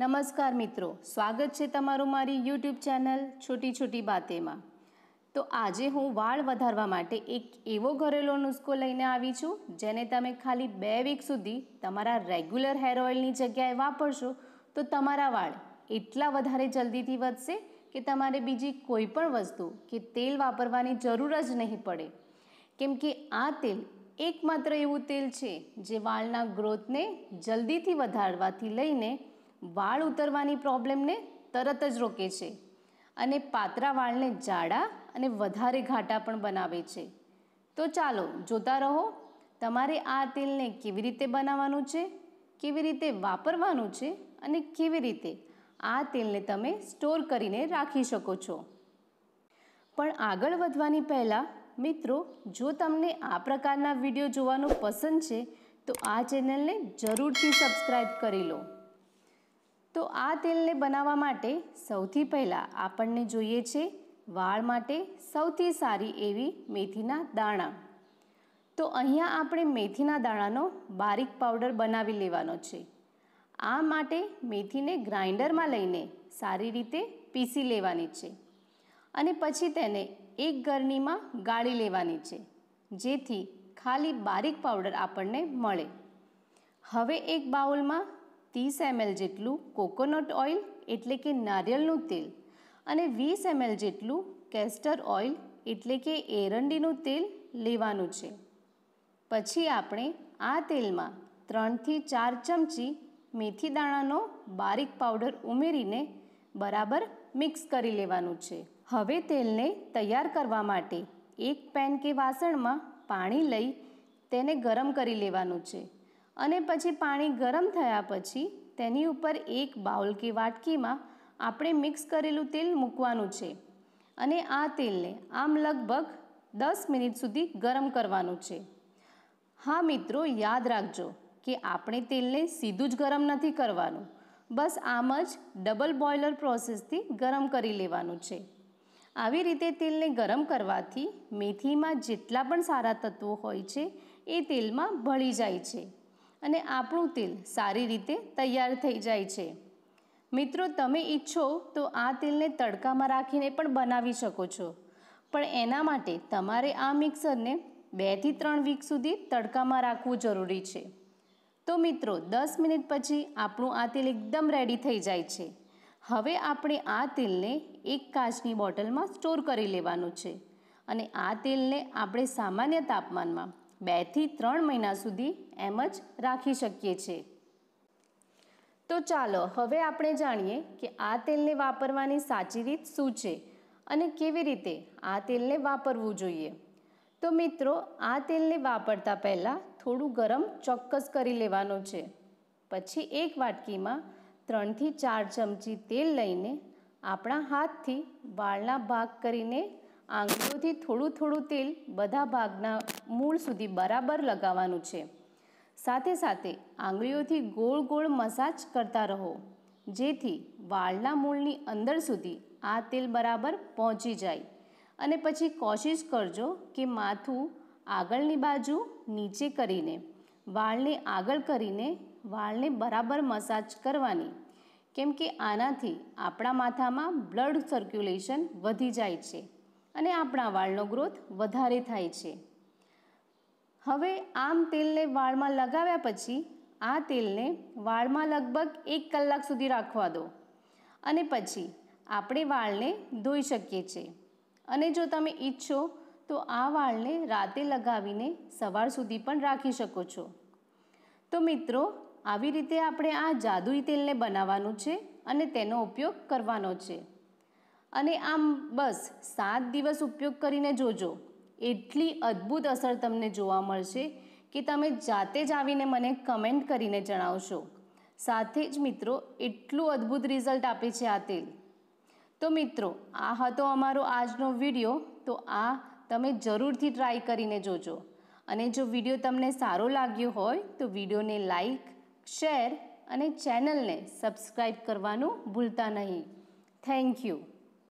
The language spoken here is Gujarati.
નમસ્કાર મિત્રો સ્વાગત છે તમારું મારી યુટ્યુબ ચેનલ છોટી છોટી બાતેમાં તો આજે હું વાળ વધારવા માટે એક એવો ઘરેલો નુસ્ખો લઈને આવી છું જેને તમે ખાલી બે વીક સુધી તમારા રેગ્યુલર હેર ઓઇલની જગ્યાએ વાપરશો તો તમારા વાળ એટલા વધારે જલ્દીથી વધશે કે તમારે બીજી કોઈ પણ વસ્તુ કે તેલ વાપરવાની જરૂર જ નહીં પડે કેમ કે આ તેલ એકમાત્ર એવું તેલ છે જે વાળના ગ્રોથને જલ્દીથી વધારવાથી લઈને વાળ ઉતરવાની પ્રોબ્લેમને તરત જ રોકે છે અને પાતરા વાળને જાડા અને વધારે ઘાટા પણ બનાવે છે તો ચાલો જોતા રહો તમારે આ તેલને કેવી રીતે બનાવવાનું છે કેવી રીતે વાપરવાનું છે અને કેવી રીતે આ તેલને તમે સ્ટોર કરીને રાખી શકો છો પણ આગળ વધવાની પહેલાં મિત્રો જો તમને આ પ્રકારના વિડીયો જોવાનું પસંદ છે તો આ ચેનલને જરૂરથી સબસ્ક્રાઈબ કરી લો તો આ તેલને બનાવવા માટે સૌથી પહેલાં આપણને જોઈએ છે વાળ માટે સૌથી સારી એવી મેથીના દાણા તો અહીંયા આપણે મેથીના દાણાનો બારીક પાવડર બનાવી લેવાનો છે આ માટે મેથીને ગ્રાઇન્ડરમાં લઈને સારી રીતે પીસી લેવાની છે અને પછી તેને એક ગરણીમાં ગાળી લેવાની છે જેથી ખાલી બારીક પાવડર આપણને મળે હવે એક બાઉલમાં ત્રીસ એમએલ જેટલું કોકોનટ ઓઇલ એટલે કે નારિયેળનું તેલ અને વીસ એમએલ જેટલું કેસ્ટર ઓઇલ એટલે કે એરંડીનું તેલ લેવાનું છે પછી આપણે આ તેલમાં ત્રણથી ચાર ચમચી મેથી દાણાનો બારીક પાવડર ઉમેરીને બરાબર મિક્સ કરી લેવાનું છે હવે તેલને તૈયાર કરવા માટે એક પેન કે વાસણમાં પાણી લઈ તેને ગરમ કરી લેવાનું છે અને પછી પાણી ગરમ થયા પછી તેની ઉપર એક બાઉલ કે વાટકીમાં આપણે મિક્સ કરેલું તેલ મૂકવાનું છે અને આ તેલને આમ લગભગ દસ મિનિટ સુધી ગરમ કરવાનું છે હા મિત્રો યાદ રાખજો કે આપણે તેલને સીધું જ ગરમ નથી કરવાનું બસ આમ જ ડબલ બોઇલર પ્રોસેસથી ગરમ કરી લેવાનું છે આવી રીતે તેલને ગરમ કરવાથી મેથીમાં જેટલા પણ સારા તત્વો હોય છે એ તેલમાં ભળી જાય છે અને આપણું તેલ સારી રીતે તૈયાર થઈ જાય છે મિત્રો તમે ઈચ્છો તો આ તેલને તડકામાં રાખીને પણ બનાવી શકો છો પણ એના માટે તમારે આ મિક્સરને બેથી ત્રણ વીક સુધી તડકામાં રાખવું જરૂરી છે તો મિત્રો દસ મિનિટ પછી આપણું આ તેલ એકદમ રેડી થઈ જાય છે હવે આપણે આ તેલને એક કાચની બોટલમાં સ્ટોર કરી લેવાનું છે અને આ તેલને આપણે સામાન્ય તાપમાનમાં બેથી ત્રણ મહિના સુધી એમ જ રાખી શકીએ છીએ તો ચાલો હવે આપણે જાણીએ કે આ તેલને વાપરવાની સાચી રીત શું છે અને કેવી રીતે આ તેલને વાપરવું જોઈએ તો મિત્રો આ તેલને વાપરતા પહેલાં થોડું ગરમ ચોક્કસ કરી લેવાનું છે પછી એક વાટકીમાં ત્રણથી ચાર ચમચી તેલ લઈને આપણા હાથથી વાળના ભાગ કરીને આંગળીઓથી થોડું થોડું તેલ બધા ભાગના મૂળ સુધી બરાબર લગાવવાનું છે સાથે સાથે આંગળીઓથી ગોળ ગોળ મસાજ કરતા રહો જેથી વાળના મૂળની અંદર સુધી આ તેલ બરાબર પહોંચી જાય અને પછી કોશિશ કરજો કે માથું આગળની બાજુ નીચે કરીને વાળને આગળ કરીને વાળને બરાબર મસાજ કરવાની કેમ કે આનાથી આપણા માથામાં બ્લડ સર્ક્યુલેશન વધી જાય છે અને આપણા વાળનો ગ્રોથ વધારે થાય છે હવે આમ તેલને વાળમાં લગાવ્યા પછી આ તેલને વાળમાં લગભગ એક કલાક સુધી રાખવા દો અને પછી આપણે વાળને ધોઈ શકીએ છીએ અને જો તમે ઈચ્છો તો આ વાળને રાતે લગાવીને સવાર સુધી પણ રાખી શકો છો તો મિત્રો આવી રીતે આપણે આ જાદુઈ તેલને બનાવવાનું છે અને તેનો ઉપયોગ કરવાનો છે અને આમ બસ સાત દિવસ ઉપયોગ કરીને જોજો એટલી અદ્ભુત અસર તમને જોવા મળશે કે તમે જાતે જ આવીને મને કમેન્ટ કરીને જણાવશો સાથે જ મિત્રો એટલું અદ્ભુત રિઝલ્ટ આપે છે આ તેલ તો મિત્રો આ હતો અમારો આજનો વિડીયો તો આ તમે જરૂરથી ટ્રાય કરીને જોજો અને જો વિડીયો તમને સારો લાગ્યો હોય તો વિડીયોને લાઈક શેર અને ચેનલને સબસ્ક્રાઈબ કરવાનું ભૂલતા નહીં થેન્ક યુ